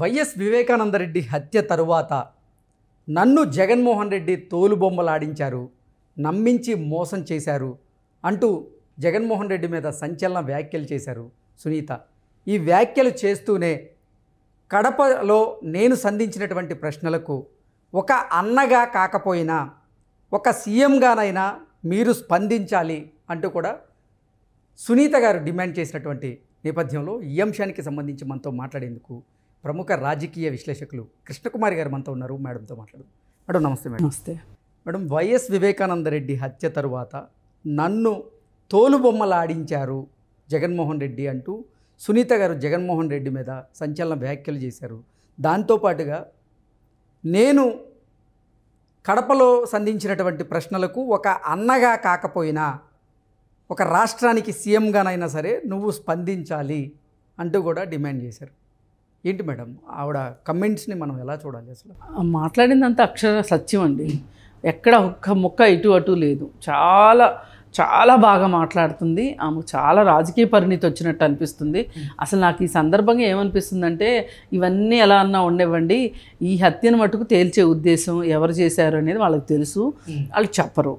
YS Vivekananda Reddy హత్య తరువాత నన్ను జగన్మోహన్ రెడ్డి తోలుబొమ్మలాడించారు నమ్మించి మోసం చేశారు అంటూ జగన్మోహన్ రెడ్డి మీద సంచలన వ్యాఖ్యలు చేశారు సునీత ఈ వ్యాఖ్యలు చేస్తూనే కడపలో నేను సంధించినటువంటి ప్రశ్నలకు ఒక అన్నగా కాకపోయినా ఒక సీఎంగానైనా మీరు స్పందించాలి అంటూ కూడా సునీత గారు డిమాండ్ చేసినటువంటి నేపథ్యంలో ఈ అంశానికి సంబంధించి మనతో మాట్లాడేందుకు ప్రముఖ రాజకీయ విశ్లేషకులు కృష్ణకుమారి గారు మనతో ఉన్నారు మేడంతో మాట్లాడదు మేడం నమస్తే మేడం నమస్తే మేడం వైఎస్ వివేకానంద రెడ్డి హత్య తరువాత నన్ను తోలుబొమ్మలాడించారు జగన్మోహన్ రెడ్డి అంటూ సునీత గారు జగన్మోహన్ రెడ్డి మీద సంచలన వ్యాఖ్యలు చేశారు దాంతోపాటుగా నేను కడపలో సంధించినటువంటి ప్రశ్నలకు ఒక అన్నగా కాకపోయినా ఒక రాష్ట్రానికి సీఎంగానైనా సరే నువ్వు స్పందించాలి అంటూ కూడా డిమాండ్ చేశారు ఏంటి మేడం ఆవిడ కమెంట్స్ని మనం ఎలా చూడాలి అసలు మాట్లాడిందంతా అక్షర సత్యం అండి ఎక్కడ ఒక్క మొక్క ఇటు అటు లేదు చాలా చాలా బాగా మాట్లాడుతుంది ఆమె చాలా రాజకీయ పరిణితి వచ్చినట్టు అనిపిస్తుంది అసలు నాకు ఈ సందర్భంగా ఏమనిపిస్తుందంటే ఇవన్నీ ఎలా అన్నా ఉండేవ్వండి ఈ హత్యను మటుకు తేల్చే ఉద్దేశం ఎవరు చేశారు అనేది వాళ్ళకి తెలుసు వాళ్ళు చెప్పరు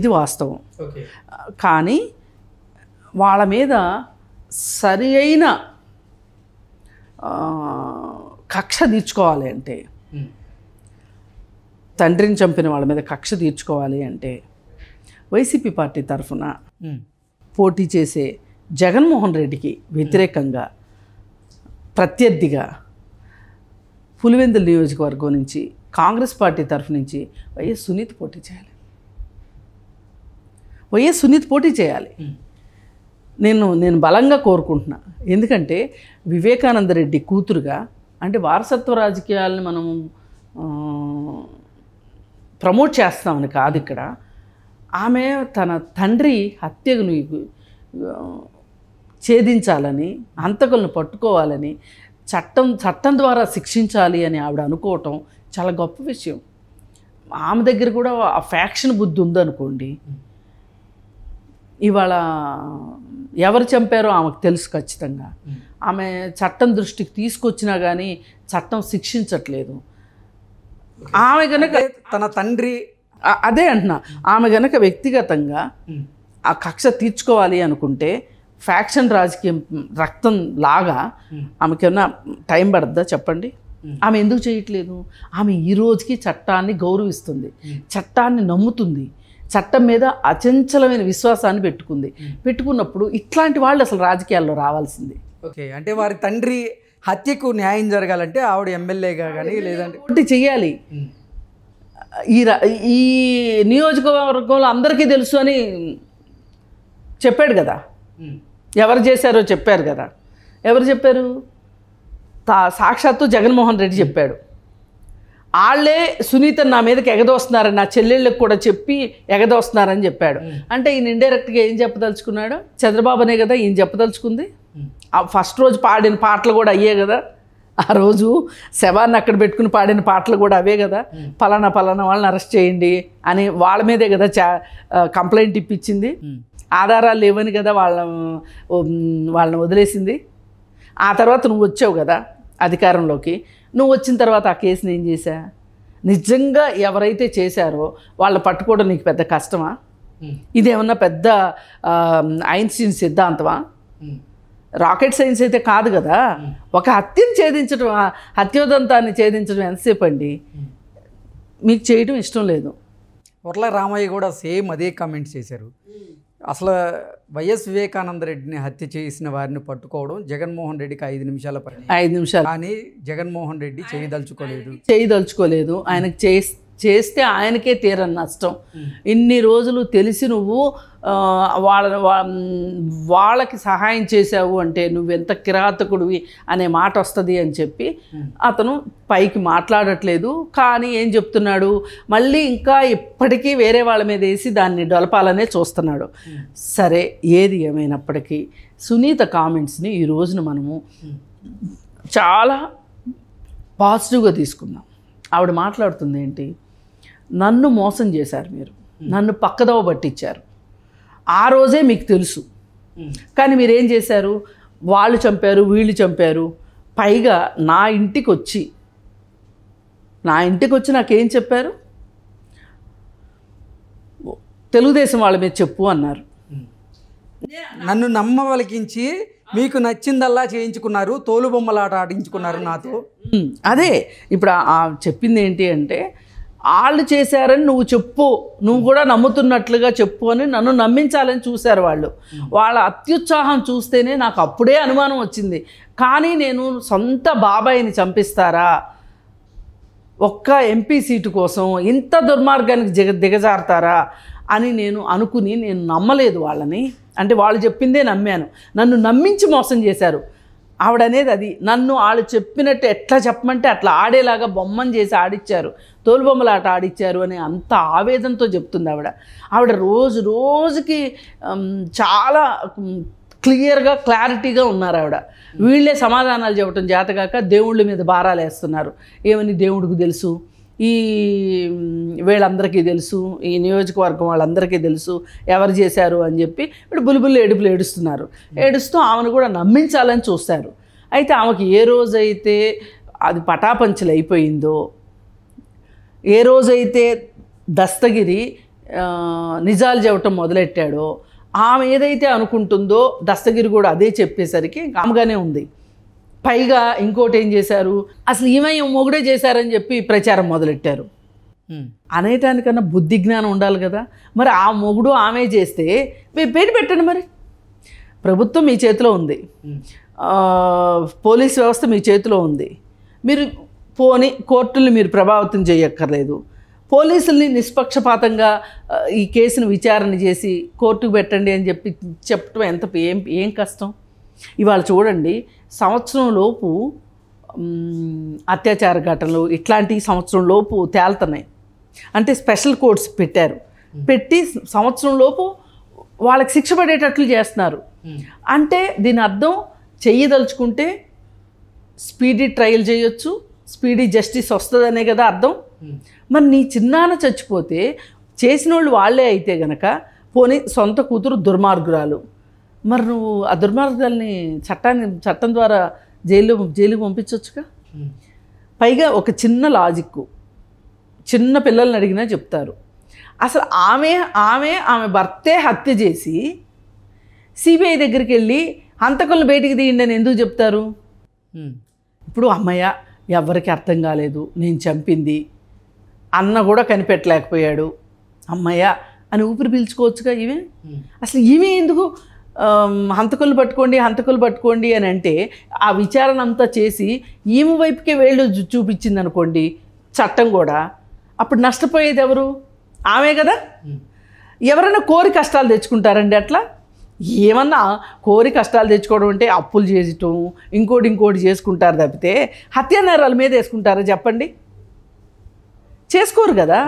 ఇది వాస్తవం కానీ వాళ్ళ మీద సరి అయిన కక్ష తీర్చుకోవాలి అంటే తండ్రిని చంపిన వాళ్ళ మీద కక్ష తీర్చుకోవాలి అంటే వైసీపీ పార్టీ తరఫున పోటీ చేసే జగన్మోహన్ రెడ్డికి వ్యతిరేకంగా ప్రత్యర్థిగా పులివెందుల నియోజకవర్గం నుంచి కాంగ్రెస్ పార్టీ తరఫు నుంచి వైఎస్ సునీత్ పోటీ చేయాలి వైఎస్ సునీత్ పోటీ చేయాలి నేను నేను బలంగా కోరుకుంటున్నా ఎందుకంటే వివేకానంద రెడ్డి కూతురుగా అంటే వారసత్వ రాజకీయాలని మనం ప్రమోట్ చేస్తామని కాదు ఇక్కడ ఆమె తన తండ్రి హత్యను ఛేదించాలని హంతకులను పట్టుకోవాలని చట్టం చట్టం ద్వారా శిక్షించాలి అని ఆవిడ అనుకోవటం చాలా గొప్ప విషయం ఆమె దగ్గర కూడా ఆ ఫ్యాక్షన్ బుద్ధి ఉందనుకోండి ఇవాళ ఎవరు చంపారో ఆమెకు తెలుసు ఖచ్చితంగా ఆమె చట్టం దృష్టికి తీసుకొచ్చినా కానీ చట్టం శిక్షించట్లేదు ఆమె కనుక తన తండ్రి అదే అంటున్నా ఆమె కనుక వ్యక్తిగతంగా ఆ కక్ష తీర్చుకోవాలి అనుకుంటే ఫ్యాక్షన్ రాజకీయం రక్తం లాగా ఆమెకేమన్నా టైం పడద్దా చెప్పండి ఆమె ఎందుకు చేయట్లేదు ఆమె ఈ రోజుకి చట్టాన్ని గౌరవిస్తుంది చట్టాన్ని నమ్ముతుంది చట్టం మీద అచంచలమైన విశ్వాసాన్ని పెట్టుకుంది పెట్టుకున్నప్పుడు ఇట్లాంటి వాళ్ళు అసలు రాజకీయాల్లో రావాల్సింది ఓకే అంటే వారి తండ్రి హత్యకు న్యాయం జరగాలంటే ఆవిడ ఎమ్మెల్యేగా కానీ లేదంటే ఒకటి చెయ్యాలి ఈ ఈ నియోజకవర్గంలో అందరికీ తెలుసు అని చెప్పాడు కదా ఎవరు చేశారో చెప్పారు కదా ఎవరు చెప్పారు సాక్షాత్తు జగన్మోహన్ రెడ్డి చెప్పాడు వాళ్ళే సునీత నా మీదకి ఎగదోస్తున్నారని నా చెల్లెళ్ళకి కూడా చెప్పి ఎగదోస్తున్నారని చెప్పాడు అంటే ఈయన ఇండైరెక్ట్గా ఏం చెప్పదలుచుకున్నాడు చంద్రబాబు అనే కదా ఈయన చెప్పదలుచుకుంది ఫస్ట్ రోజు పాడిన పాటలు కూడా అయ్యే కదా ఆ రోజు శవాన్ని అక్కడ పెట్టుకుని పాడిన పాటలు కూడా అవే కదా పలానా పలానా వాళ్ళని అరెస్ట్ చేయండి అని వాళ్ళ మీదే కదా చా కంప్లైంట్ ఇప్పించింది ఆధారాలు లేవని కదా వాళ్ళ వాళ్ళని వదిలేసింది ఆ తర్వాత నువ్వు వచ్చావు కదా అధికారంలోకి నువ్వు వచ్చిన తర్వాత ఆ కేసు నేను చేశా నిజంగా ఎవరైతే చేశారో వాళ్ళు పట్టుకోవడం నీకు పెద్ద కష్టమా ఇదేమన్నా పెద్ద ఐన్స్టీన్ సిద్ధాంతమా రాకెట్ సైన్స్ అయితే కాదు కదా ఒక హత్యను ఛేదించడం హత్యోదంతాన్ని ఛేదించడం ఎంతసేపు అండి మీకు చేయడం ఇష్టం లేదు వర్ల రామయ్య కూడా సేమ్ అదే కామెంట్స్ చేశారు అసలు వైఎస్ వివేకానంద రెడ్డిని హత్య చేసిన వారిని పట్టుకోవడం జగన్మోహన్ రెడ్డికి ఐదు నిమిషాల పని ఐదు నిమిషాలు కానీ జగన్మోహన్ రెడ్డి చేయదలుచుకోలేదు చేయదలుచుకోలేదు ఆయనకు చేస్తే చేస్తే ఆయనకే తీరని నష్టం ఇన్ని రోజులు తెలిసి నువ్వు వాళ్ళ వాళ్ళకి సహాయం చేశావు అంటే నువ్వెంత కిరాతకుడివి అనే మాట వస్తుంది అని చెప్పి అతను పైకి మాట్లాడట్లేదు కానీ ఏం చెప్తున్నాడు మళ్ళీ ఇంకా ఇప్పటికీ వేరే వాళ్ళ మీద వేసి దాన్ని డొలపాలనే చూస్తున్నాడు సరే ఏది ఏమైనప్పటికీ సునీత కామెంట్స్ని ఈ రోజున మనము చాలా పాజిటివ్గా తీసుకుందాం ఆవిడ మాట్లాడుతుంది ఏంటి నన్ను మోసం చేశారు మీరు నన్ను పక్కదవ పట్టించారు ఆ రోజే మీకు తెలుసు కానీ మీరేం చేశారు వాళ్ళు చంపారు వీళ్ళు చంపారు పైగా నా ఇంటికి వచ్చి నా ఇంటికి వచ్చి నాకేం చెప్పారు తెలుగుదేశం వాళ్ళ మీద చెప్పు అన్నారు నన్ను నమ్మవలికించి మీకు నచ్చిందల్లా చేయించుకున్నారు తోలుబొమ్మలాట ఆడించుకున్నారు నాతో అదే ఇప్పుడు చెప్పింది ఏంటి అంటే వాళ్ళు చేశారని నువ్వు చెప్పు నువ్వు కూడా నమ్ముతున్నట్లుగా చెప్పు అని నన్ను నమ్మించాలని చూశారు వాళ్ళు వాళ్ళ అత్యుత్సాహం చూస్తేనే నాకు అప్పుడే అనుమానం వచ్చింది కానీ నేను సొంత బాబాయిని చంపిస్తారా ఒక్క ఎంపీ సీటు కోసం ఇంత దుర్మార్గానికి దిగ దిగజారుతారా అని నేను అనుకుని నేను నమ్మలేదు వాళ్ళని అంటే వాళ్ళు చెప్పిందే నమ్మాను నన్ను నమ్మించి మోసం చేశారు ఆవిడనేది అది నన్ను వాళ్ళు చెప్పినట్టు ఎట్లా చెప్పమంటే అట్లా ఆడేలాగా బొమ్మను చేసి ఆడిచ్చారు తోలుబొమ్మలాట ఆడిచ్చారు అని అంత ఆవేదనతో చెప్తుంది ఆవిడ ఆవిడ రోజు రోజుకి చాలా క్లియర్గా క్లారిటీగా ఉన్నారు ఆవిడ వీళ్ళే సమాధానాలు చెప్పడం జాతగాక దేవుళ్ళ మీద భారాలు వేస్తున్నారు ఏమని దేవుడికి తెలుసు ఈ వీళ్ళందరికీ తెలుసు ఈ నియోజకవర్గం వాళ్ళందరికీ తెలుసు ఎవరు చేశారు అని చెప్పి ఇప్పుడు బులుబుల్లు ఏడుపులు ఏడుస్తున్నారు ఏడుస్తూ ఆమెను కూడా నమ్మించాలని చూస్తారు అయితే ఆమెకి ఏ రోజైతే అది పటాపంచలు అయిపోయిందో ఏ రోజైతే దస్తగిరి నిజాలు చెప్పటం మొదలెట్టాడో ఆమె ఏదైతే అనుకుంటుందో దస్తగిరి కూడా అదే చెప్పేసరికి ఆమెగానే ఉంది పైగా ఇంకోటి ఏం చేశారు అసలు ఈమె మొగుడే చేశారని చెప్పి ప్రచారం మొదలెట్టారు అనేటానికన్నా బుద్ధి జ్ఞానం ఉండాలి కదా మరి ఆ మొగుడు ఆమె చేస్తే మీ పేరు పెట్టండి మరి ప్రభుత్వం మీ చేతిలో ఉంది పోలీస్ వ్యవస్థ మీ చేతిలో ఉంది మీరు పోని కోర్టుల్ని మీరు ప్రభావితం చేయక్కర్లేదు పోలీసుల్ని నిష్పక్షపాతంగా ఈ కేసును విచారణ చేసి కోర్టుకు పెట్టండి అని చెప్పి చెప్పడం ఎంత ఏం ఏం కష్టం ఇవాళ చూడండి సంవత్సరంలోపు అత్యాచార ఘటనలు ఇట్లాంటి సంవత్సరంలోపు తేలుతున్నాయి అంటే స్పెషల్ కోర్ట్స్ పెట్టారు పెట్టి సంవత్సరంలోపు వాళ్ళకి శిక్ష పడేటట్లు చేస్తున్నారు అంటే దీని అర్థం చెయ్యదలుచుకుంటే స్పీడీ ట్రయల్ చేయొచ్చు స్పీడీ జస్టిస్ వస్తుందనే కదా అర్థం మరి నీ చిన్నాన చచ్చిపోతే చేసిన వాళ్ళు వాళ్ళే అయితే గనక పోనీ సొంత కూతురు దుర్మార్గురాలు మరి నువ్వు ఆ దుర్మార్గాల్ని చట్టాన్ని చట్టం ద్వారా జైల్లో జైలుకి పంపించవచ్చుగా పైగా ఒక చిన్న లాజిక్ చిన్న పిల్లల్ని అడిగినా చెప్తారు అసలు ఆమె ఆమె ఆమె భర్తే హత్య చేసి సిబిఐ దగ్గరికి వెళ్ళి హంతకులను బయటికి తీయండి అని ఎందుకు చెప్తారు ఇప్పుడు అమ్మయ్య ఎవరికి అర్థం కాలేదు నేను చంపింది అన్న కూడా కనిపెట్టలేకపోయాడు అమ్మయ్య అని ఊపిరి పీల్చుకోవచ్చుగా ఇవే అసలు ఇవే ఎందుకు హంతకులు పట్టుకోండి హంతకులు పట్టుకోండి అని అంటే ఆ విచారణ అంతా చేసి ఈమె వైపుకే వేళ్ళు చూపించింది అనుకోండి చట్టం కూడా అప్పుడు నష్టపోయేది ఎవరు ఆమె కదా ఎవరైనా కోరి కష్టాలు తెచ్చుకుంటారండి అట్లా ఏమన్నా కోరి కష్టాలు తెచ్చుకోవడం అంటే అప్పులు చేయటం ఇంకోటి ఇంకోటి చేసుకుంటారు తప్పితే హత్యానేరాల మీద వేసుకుంటారా చెప్పండి చేసుకోరు కదా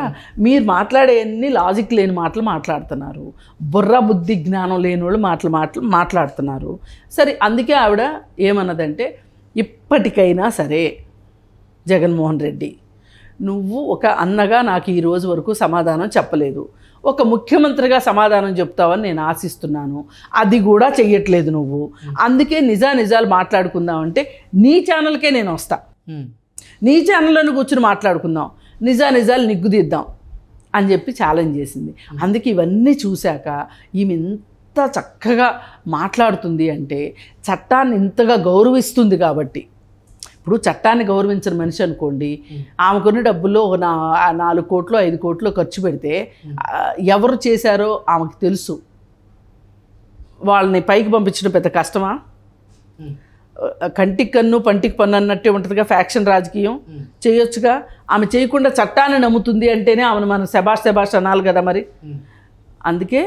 మీరు మాట్లాడే అన్ని లాజిక్ లేని మాటలు మాట్లాడుతున్నారు బుర్ర బుద్ధి జ్ఞానం లేని వాళ్ళు మాటలు మాటలు మాట్లాడుతున్నారు సరే అందుకే ఆవిడ ఏమన్నదంటే ఇప్పటికైనా సరే జగన్మోహన్ రెడ్డి నువ్వు ఒక అన్నగా నాకు ఈ రోజు వరకు సమాధానం చెప్పలేదు ఒక ముఖ్యమంత్రిగా సమాధానం చెప్తావని నేను ఆశిస్తున్నాను అది కూడా చెయ్యట్లేదు నువ్వు అందుకే నిజా నిజాలు మాట్లాడుకుందామంటే నీ ఛానల్కే నేను వస్తాను నీ ఛానల్లోనే కూర్చుని మాట్లాడుకుందాం నిజా నిజాలు నిగ్గుదిద్దాం అని చెప్పి ఛాలెంజ్ చేసింది అందుకే ఇవన్నీ చూశాక ఈమె ఇంత చక్కగా మాట్లాడుతుంది అంటే చట్టాన్ని ఇంతగా గౌరవిస్తుంది కాబట్టి ఇప్పుడు చట్టాన్ని గౌరవించిన మనిషి అనుకోండి ఆమెకున్న డబ్బుల్లో ఒక నాలుగు కోట్లు ఐదు కోట్లు ఖర్చు పెడితే ఎవరు చేశారో ఆమెకు తెలుసు వాళ్ళని పైకి పంపించడం పెద్ద కష్టమా కంటికి కన్ను పంటికి పన్ను అన్నట్టే ఉంటుందిగా ఫ్యాక్షన్ రాజకీయం చేయొచ్చుగా ఆమె చేయకుండా చట్టాన్ని నమ్ముతుంది అంటేనే ఆమెను మనం శబాష్ శబాష్ అనాలి కదా మరి అందుకే